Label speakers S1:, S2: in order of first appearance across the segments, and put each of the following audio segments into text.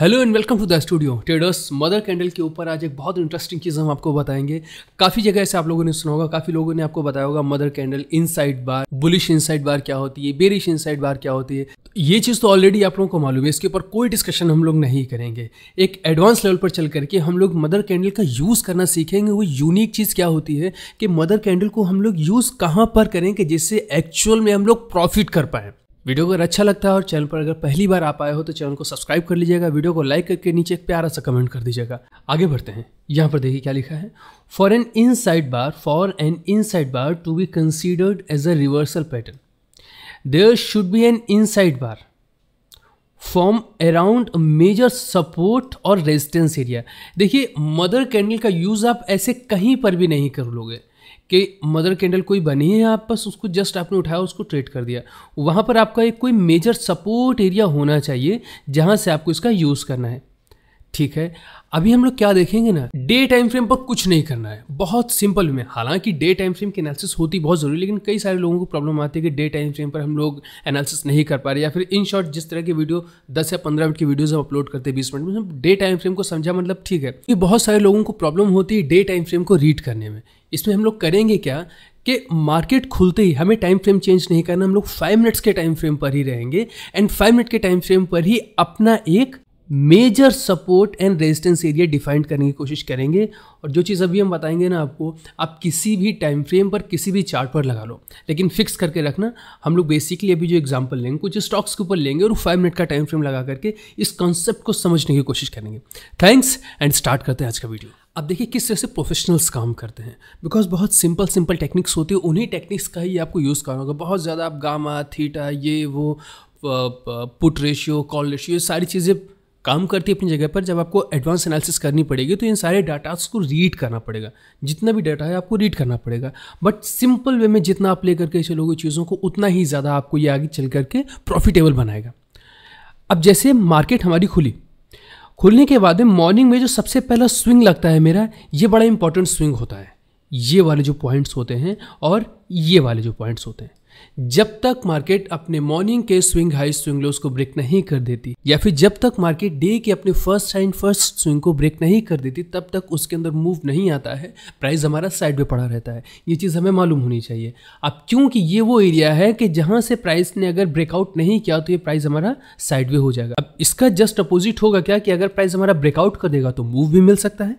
S1: hello and welcome to the studio traders mother candle के ऊपर आज एक बहुत इंटरेस्टिंग चीज़ हम आपको बताएंगे काफ़ी जगह से आप लोगों ने सुना होगा काफ़ी लोगों ने आपको बताया होगा mother candle inside bar bullish inside bar क्या होती है बेरिश इनसाइड बार क्या होती है तो ये चीज़ तो ऑलरेडी आप लोगों को मालूम है इसके ऊपर कोई डिस्कशन हम लोग नहीं करेंगे एक एडवांस लेवल पर चल करके हम लोग मदर कैंडल का यूज़ करना सीखेंगे वो यूनिक चीज़ क्या होती है कि मदर कैंडल को हम लोग यूज़ कहाँ पर करेंगे जिससे एक्चुअल में हम लोग प्रॉफिट कर पाएँ वीडियो को अगर अच्छा लगता है और चैनल पर अगर पहली बार आप आए हो तो चैनल को सब्सक्राइब कर लीजिएगा वीडियो को लाइक करके नीचे एक प्यारा सा कमेंट कर दीजिएगा आगे बढ़ते हैं यहाँ पर देखिए क्या लिखा है for an inside bar for an inside bar to be considered as a reversal pattern there should be an inside bar form around major support और रेजिस्टेंस एरिया देखिए मदर कैंडल का use आप ऐसे कहीं पर भी नहीं कर लोगे कि मदर कैंडल कोई बनी है आप बस उसको जस्ट आपने उठाया उसको ट्रेड कर दिया वहाँ पर आपका एक कोई मेजर सपोर्ट एरिया होना चाहिए जहाँ से आपको इसका यूज़ करना है ठीक है अभी हम लोग क्या देखेंगे ना डे टाइम फ्रेम पर कुछ नहीं करना है बहुत सिंपल में हालांकि डे टाइम फ्रेम की एनालिसिस होती बहुत जरूरी लेकिन कई सारे लोगों को प्रॉब्लम आती है कि डे टाइम फ्रेम पर हम लोग एनालिसिस नहीं कर पा रहे या फिर इन शॉर्ट जिस तरह की वीडियो दस या पंद्रह मिनट की वीडियोज हम अपलोड करते हैं बीस मिनट में डे टाइम फ्रेम को समझा मतलब ठीक है कि बहुत सारे लोगों को प्रॉब्लम होती है डे टाइम फ्रेम को रीड करने में इसमें हम लोग करेंगे क्या कि मार्केट खुलते ही हमें टाइम फ्रेम चेंज नहीं करना हम लोग फाइव मिनट्स के टाइम फ्रेम पर ही रहेंगे एंड फाइव मिनट के टाइम फ्रेम पर ही अपना एक major support and resistance area define करने की कोशिश करेंगे और जो चीज़ अभी हम बताएंगे ना आपको आप किसी भी टाइम फ्रेम पर किसी भी चार्ट पर लगा लो लेकिन फिक्स करके रखना हम लोग बेसिकली अभी जो एग्जांपल लेंगे कुछ स्टॉक्स के ऊपर लेंगे और फाइव मिनट का टाइम फ्रेम लगा करके इस कॉन्सेप्ट को समझने की कोशिश करेंगे थैंक्स एंड स्टार्ट करते हैं आज का वीडियो अब देखिए किस तरह से प्रोफेशनल्स काम करते हैं बिकॉज बहुत सिंपल सिंपल टेक्निक्स होती है उन्हीं टेक्निक्स का ही आपको यूज़ करना होगा बहुत ज़्यादा आप गामा थीटा ये वो पुट रेशियो कॉल रेशियो ये सारी चीज़ें काम करती है अपनी जगह पर जब आपको एडवांस एनालिसिस करनी पड़ेगी तो इन सारे डाटास को रीड करना पड़ेगा जितना भी डाटा है आपको रीड करना पड़ेगा बट सिंपल वे में जितना आप ले करके चलोगे चीज़ों को उतना ही ज़्यादा आपको ये आगे चल करके प्रॉफिटेबल बनाएगा अब जैसे मार्केट हमारी खुली खुलने के बाद में मॉर्निंग में जो सबसे पहला स्विंग लगता है मेरा ये बड़ा इंपॉर्टेंट स्विंग होता है ये वाले जो पॉइंट्स होते हैं और ये वाले जो पॉइंट्स होते हैं जब तक मार्केट अपने मॉर्निंग के स्विंग हाई स्विंग लोस को ब्रेक नहीं कर देती या फिर जब तक मार्केट डे के अपने फर्स्ट एंड फर्स्ट स्विंग को ब्रेक नहीं कर देती तब तक उसके अंदर मूव नहीं आता है प्राइस हमारा साइड में पड़ा रहता है ये चीज़ हमें मालूम होनी चाहिए अब क्योंकि ये वो एरिया है कि जहाँ से प्राइस ने अगर ब्रेकआउट नहीं किया तो ये प्राइस हमारा साइड हो जाएगा अब इसका जस्ट अपोजिट होगा क्या कि अगर प्राइस हमारा ब्रेकआउट कर देगा तो मूव भी मिल सकता है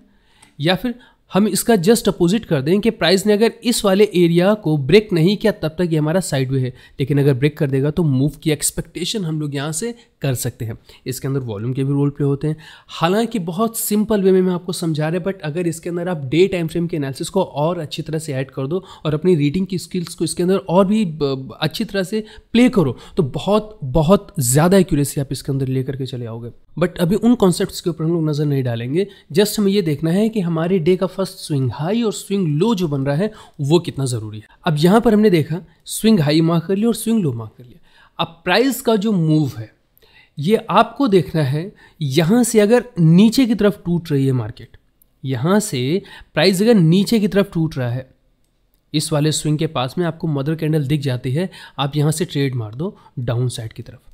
S1: या फिर हम इसका जस्ट अपोजिट कर दें कि प्राइस ने अगर इस वाले एरिया को ब्रेक नहीं किया तब तक ये हमारा साइड वे है लेकिन अगर ब्रेक कर देगा तो मूव की एक्सपेक्टेशन हम लोग यहाँ से कर सकते हैं इसके अंदर वॉल्यूम के भी रोल प्ले होते हैं हालांकि बहुत सिंपल वे में मैं आपको समझा रहा बट अगर इसके अंदर आप डे टाइम फ्रेम के एनालिसिस को और अच्छी तरह से ऐड कर दो और अपनी रीडिंग की स्किल्स को इसके अंदर और भी अच्छी तरह से प्ले करो तो बहुत बहुत ज़्यादा एक्यूरेसी आप इसके अंदर लेकर के चले आओगे बट अभी उन कॉन्सेप्ट के ऊपर हम लोग नज़र नहीं डालेंगे जस्ट हमें ये देखना है कि हमारे डे का फर्स्ट स्विंग हाई और स्विंग लो जो बन रहा है वो कितना ज़रूरी है अब यहाँ पर हमने देखा स्विंग हाई मार्क कर लिया और स्विंग लो मार्क कर लिया अब प्राइस का जो मूव है ये आपको देखना है यहाँ से अगर नीचे की तरफ टूट रही है मार्केट यहाँ से प्राइस अगर नीचे की तरफ टूट रहा है इस वाले स्विंग के पास में आपको मदर कैंडल दिख जाती है आप यहाँ से ट्रेड मार दो डाउन साइड की तरफ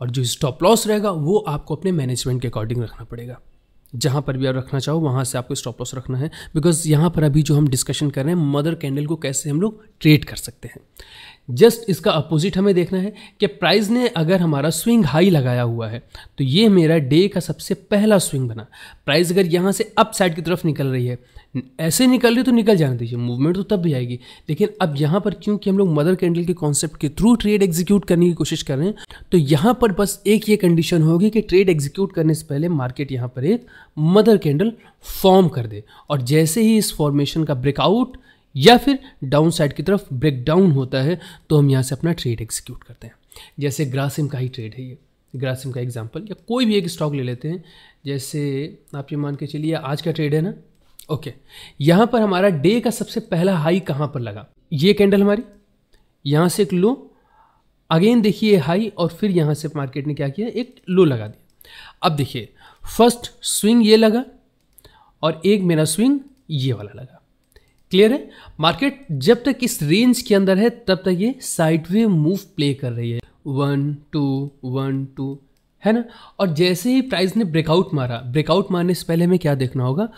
S1: और जो स्टॉप लॉस रहेगा वो आपको अपने मैनेजमेंट के अकॉर्डिंग रखना पड़ेगा जहाँ पर भी आप रखना चाहो वहाँ से आपको स्टॉप लॉस रखना है बिकॉज यहाँ पर अभी जो हम डिस्कशन कर रहे हैं मदर कैंडल को कैसे हम लोग ट्रेड कर सकते हैं जस्ट इसका अपोजिट हमें देखना है कि प्राइस ने अगर हमारा स्विंग हाई लगाया हुआ है तो ये मेरा डे का सबसे पहला स्विंग बना प्राइस अगर यहाँ से अप साइड की तरफ निकल रही है ऐसे निकल रही तो निकल जाने दीजिए मूवमेंट तो तब भी आएगी लेकिन अब यहाँ पर क्योंकि हम लोग मदर कैंडल के कॉन्सेप्ट के थ्रू ट्रेड एग्जीक्यूट करने की कोशिश कर रहे हैं तो यहाँ पर बस एक ये कंडीशन होगी कि ट्रेड एग्जीक्यूट करने से पहले मार्केट यहाँ पर एक मदर कैंडल फॉर्म कर दे और जैसे ही इस फॉर्मेशन का ब्रेकआउट या फिर डाउन साइड की तरफ ब्रेक डाउन होता है तो हम यहाँ से अपना ट्रेड एग्जीक्यूट करते हैं जैसे ग्रासिम का ही ट्रेड है ये ग्रासिम का एग्जाम्पल या कोई भी एक स्टॉक ले लेते हैं जैसे आप ये मान के चलिए आज का ट्रेड है ना ओके यहाँ पर हमारा डे का सबसे पहला हाई कहाँ पर लगा ये कैंडल हमारी यहाँ से एक लो अगेन देखिए हाई और फिर यहाँ से मार्केट ने क्या किया एक लो लगा दिया अब देखिए फर्स्ट स्विंग ये लगा और एक मेरा स्विंग ये वाला लगा क्लियर है मार्केट जब तक इस रेंज के अंदर है तब तक ये साइडवे मूव प्ले कर रही है वन टू वन टू है ना और जैसे ही प्राइस ने ब्रेकआउट मारा ब्रेकआउट मारने से पहले हमें क्या देखना होगा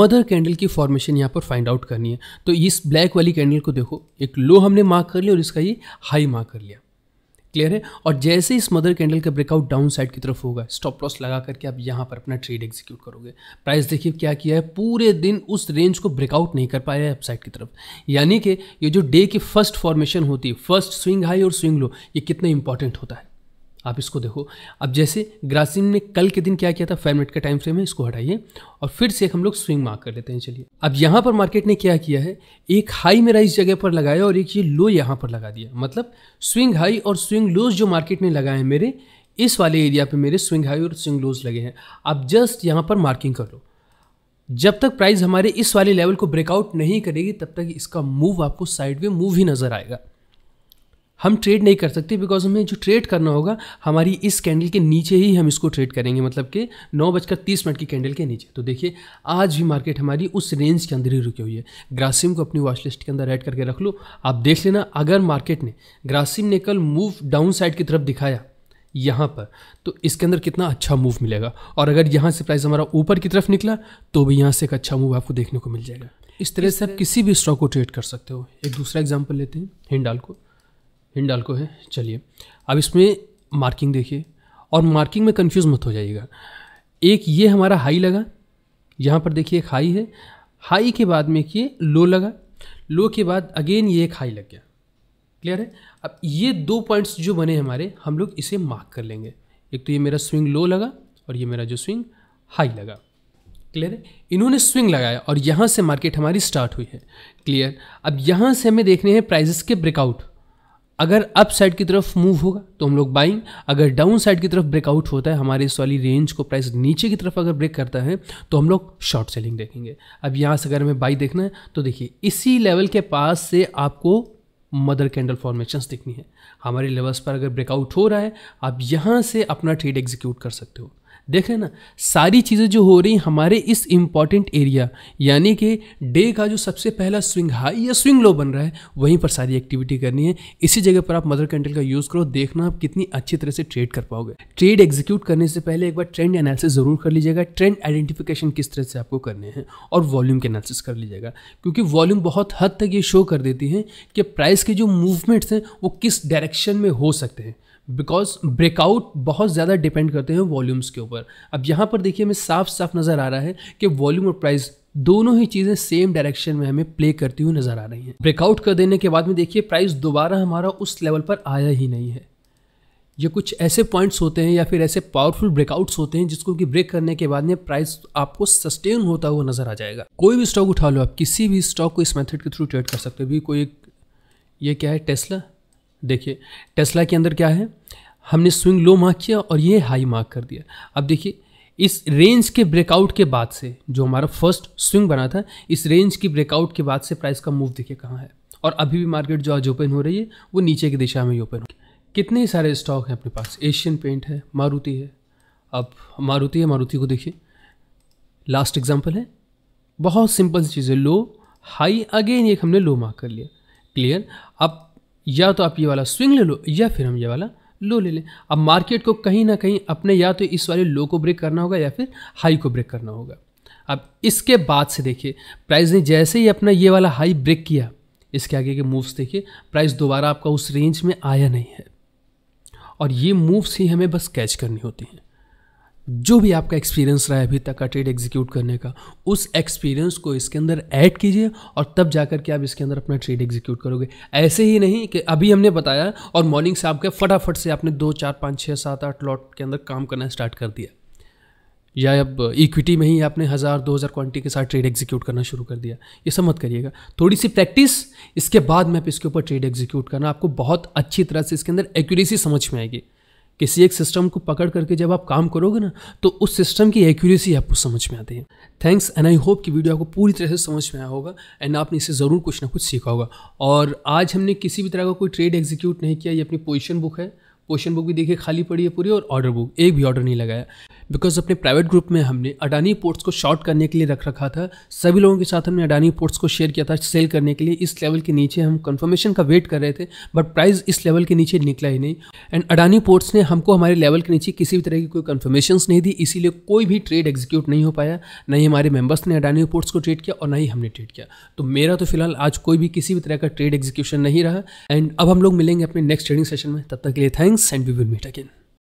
S1: मदर कैंडल की फॉर्मेशन यहाँ पर फाइंड आउट करनी है तो इस ब्लैक वाली कैंडल को देखो एक लो हमने मार्क कर लिया और इसका ये हाई मार्क कर लिया क्लियर है और जैसे ही मदर कैंडल का ब्रेकआउट डाउन साइड की तरफ होगा स्टॉप लॉस लगा करके आप यहाँ पर अपना ट्रेड एग्जीक्यूट करोगे प्राइस देखिए क्या किया है पूरे दिन उस रेंज को ब्रेकआउट नहीं कर पाया है अपसाइड की तरफ यानी कि ये जो डे की फर्स्ट फॉर्मेशन होती है फर्स्ट स्विंग हाई और स्विंग लो ये कितना इंपॉर्टेंट होता है आप इसको देखो अब जैसे ग्रासिम ने कल के दिन क्या किया था फाइव मिनट का टाइम फ्रेम है इसको हटाइए और फिर से हम लोग स्विंग मार्क कर लेते हैं चलिए अब यहाँ पर मार्केट ने क्या किया है एक हाई मेरा इस जगह पर लगाया और एक ये लो यहाँ पर लगा दिया मतलब स्विंग हाई और स्विंग लोज जो मार्केट ने लगाए हैं मेरे इस वाले एरिया पर मेरे स्विंग हाई और स्विंग लोज लगे हैं आप जस्ट यहाँ पर मार्किंग कर लो जब तक प्राइस हमारे इस वाले लेवल को ब्रेकआउट नहीं करेगी तब तक इसका मूव आपको साइड में मूव ही नज़र आएगा हम ट्रेड नहीं कर सकते बिकॉज हमें जो ट्रेड करना होगा हमारी इस कैंडल के नीचे ही हम इसको ट्रेड करेंगे मतलब कि नौ बजकर तीस मिनट की कैंडल के नीचे तो देखिए आज भी मार्केट हमारी उस रेंज के अंदर ही रुकी हुई है ग्रासिम को अपनी वॉच लिस्ट के अंदर ऐड करके रख लो आप देख लेना अगर मार्केट ने ग्रासिम ने कल मूव डाउन साइड की तरफ दिखाया यहाँ पर तो इसके अंदर कितना अच्छा मूव मिलेगा और अगर यहाँ से प्राइस हमारा ऊपर की तरफ निकला तो भी यहाँ से एक अच्छा मूव आपको देखने को मिल जाएगा इस तरह से आप किसी भी स्टॉक को ट्रेड कर सकते हो एक दूसरा एग्जाम्पल लेते हैं हिंडाल को को है चलिए अब इसमें मार्किंग देखिए और मार्किंग में कंफ्यूज मत हो जाइएगा एक ये हमारा हाई लगा यहाँ पर देखिए एक हाई है हाई के बाद में ये लो लगा लो के बाद अगेन ये एक हाई लग गया क्लियर है अब ये दो पॉइंट्स जो बने हमारे हम लोग इसे मार्क कर लेंगे एक तो ये मेरा स्विंग लो लगा और ये मेरा जो स्विंग हाई लगा क्लियर है इन्होंने स्विंग लगाया और यहाँ से मार्केट हमारी स्टार्ट हुई है क्लियर अब यहाँ से हमें देखने हैं प्राइजेस के ब्रेकआउट अगर अप साइड की तरफ मूव होगा तो हम लोग बाइंग अगर डाउन साइड की तरफ ब्रेकआउट होता है हमारे इस वाली रेंज को प्राइस नीचे की तरफ अगर ब्रेक करता है तो हम लोग शॉर्ट सेलिंग देखेंगे अब यहाँ से अगर हमें बाई देखना है तो देखिए इसी लेवल के पास से आपको मदर कैंडल फॉर्मेशंस दिखनी है हमारे लेवल्स पर अगर ब्रेकआउट हो रहा है आप यहाँ से अपना ट्रेड एग्जीक्यूट कर सकते हो देख रहे ना सारी चीज़ें जो हो रही हमारे इस इम्पॉर्टेंट एरिया यानी कि डे का जो सबसे पहला स्विंग हाई या स्विंग लो बन रहा है वहीं पर सारी एक्टिविटी करनी है इसी जगह पर आप मदर कैंडल का यूज़ करो देखना आप कितनी अच्छी तरह से ट्रेड कर पाओगे ट्रेड एग्जीक्यूट करने से पहले एक बार ट्रेंड एनालिसिस ज़रूर कर लीजिएगा ट्रेंड आइडेंटिफिकेशन किस तरह से आपको करने हैं और वॉल्यूम के एनालिसिस कर लीजिएगा क्योंकि वॉल्यूम बहुत हद तक ये शो कर देती है कि प्राइस के जो मूवमेंट्स हैं वो किस डायरेक्शन में हो सकते हैं बिकॉज ब्रेकआउट बहुत ज़्यादा डिपेंड करते हैं वॉल्यूम्स के ऊपर अब यहाँ पर देखिए हमें साफ साफ नज़र आ रहा है कि वॉल्यूम और प्राइस दोनों ही चीज़ें सेम डायरेक्शन में हमें प्ले करती हुई नज़र आ रही हैं ब्रेकआउट कर देने के बाद में देखिए प्राइस दोबारा हमारा उस लेवल पर आया ही नहीं है ये कुछ ऐसे पॉइंट्स होते हैं या फिर ऐसे पावरफुल ब्रेकआउट्स होते हैं जिसको कि ब्रेक करने के बाद में प्राइस आपको सस्टेन होता हुआ नजर आ जाएगा कोई भी स्टॉक उठा लो आप किसी भी स्टॉक को इस मेथड के थ्रू ट्रेड कर सकते हो भी कोई ये क्या है टेस्ला देखिए टेस्ला के अंदर क्या है हमने स्विंग लो मार्क किया और ये हाई मार्क कर दिया अब देखिए इस रेंज के ब्रेकआउट के बाद से जो हमारा फर्स्ट स्विंग बना था इस रेंज की ब्रेकआउट के बाद से प्राइस का मूव देखिए कहाँ है और अभी भी मार्केट जो आज ओपन हो रही है वो नीचे की दिशा में ही ओपन हो कितने सारे स्टॉक हैं अपने पास एशियन पेंट है मारुति है अब मारुति है मारुति को देखिए लास्ट एग्जाम्पल है बहुत सिंपल सी चीज़ है लो हाई अगेन एक हमने लो मार्क कर लिया क्लियर अब या तो आप ये वाला स्विंग ले लो या फिर हम ये वाला लो ले लें अब मार्केट को कहीं ना कहीं अपने या तो इस वाले लो को ब्रेक करना होगा या फिर हाई को ब्रेक करना होगा अब इसके बाद से देखिए प्राइस ने जैसे ही अपना ये वाला हाई ब्रेक किया इसके आगे के मूव्स देखिए प्राइस दोबारा आपका उस रेंज में आया नहीं है और ये मूव्स ही हमें बस कैच करनी होती हैं जो भी आपका एक्सपीरियंस रहा है अभी तक का ट्रेड एग्जीक्यूट करने का उस एक्सपीरियंस को इसके अंदर ऐड कीजिए और तब जाकर के आप इसके अंदर अपना ट्रेड एग्जीक्यूट करोगे ऐसे ही नहीं कि अभी हमने बताया और मॉर्निंग से आपके फटाफट से आपने दो चार पाँच छः सात आठ लॉट के अंदर काम करना स्टार्ट कर दिया या अब इक्विटी में ही आपने हज़ार दो हज़ार क्वान्टी के साथ ट्रेड एग्जीक्यूट करना शुरू कर दिया ये सब मत करिएगा थोड़ी सी प्रैक्टिस इसके बाद में आप इसके ऊपर ट्रेड एग्जीक्यूट करना आपको बहुत अच्छी तरह से इसके अंदर एक्यूरेसी समझ में आएगी किसी एक सिस्टम को पकड़ करके जब आप काम करोगे ना तो उस सिस्टम की एक्यूरेसी आपको समझ में आती है थैंक्स एंड आई होप कि वीडियो आपको पूरी तरह से समझ में आया होगा एंड आपने इसे ज़रूर कुछ ना कुछ सीखा होगा और आज हमने किसी भी तरह का कोई ट्रेड एग्जीक्यूट नहीं किया ये अपनी पोजिशन बुक है पोजिशन बुक भी देखिए खाली पड़ी है पूरी और ऑर्डर बुक एक भी ऑर्डर नहीं लगाया बिकॉज अपने प्राइवेट ग्रुप में हमने अडानी पोर्ट्स को शॉर्ट करने के लिए रख रखा था सभी लोगों के साथ हमने अडानी पोर्ट्स को शेयर किया था सेल करने के लिए इस लेवल के नीचे हम कंफर्मेशन का वेट कर रहे थे बट प्राइस इस लेवल के नीचे निकला ही नहीं एंड अडानी पोर्ट्स ने हमको हमारे लेवल के नीचे किसी भी तरह की कोई कन्फर्मेशन नहीं दी इसीलिए कोई भी ट्रेड एग्जीक्यूट नहीं हो पाया ना ही हमारे मेम्बर्स ने अडानी पोर्ट्स को ट्रेड किया और ना ही हमने ट्रेड किया तो मेरा तो फिलहाल आज कोई भी किसी भी तरह का ट्रेड एग्जीक्यूशन नहीं रहा एंड अब हम लोग मिलेंगे अपने नेक्स्ट ट्रेडिंग सेशन में तब तक के लिए thanks and we will meet again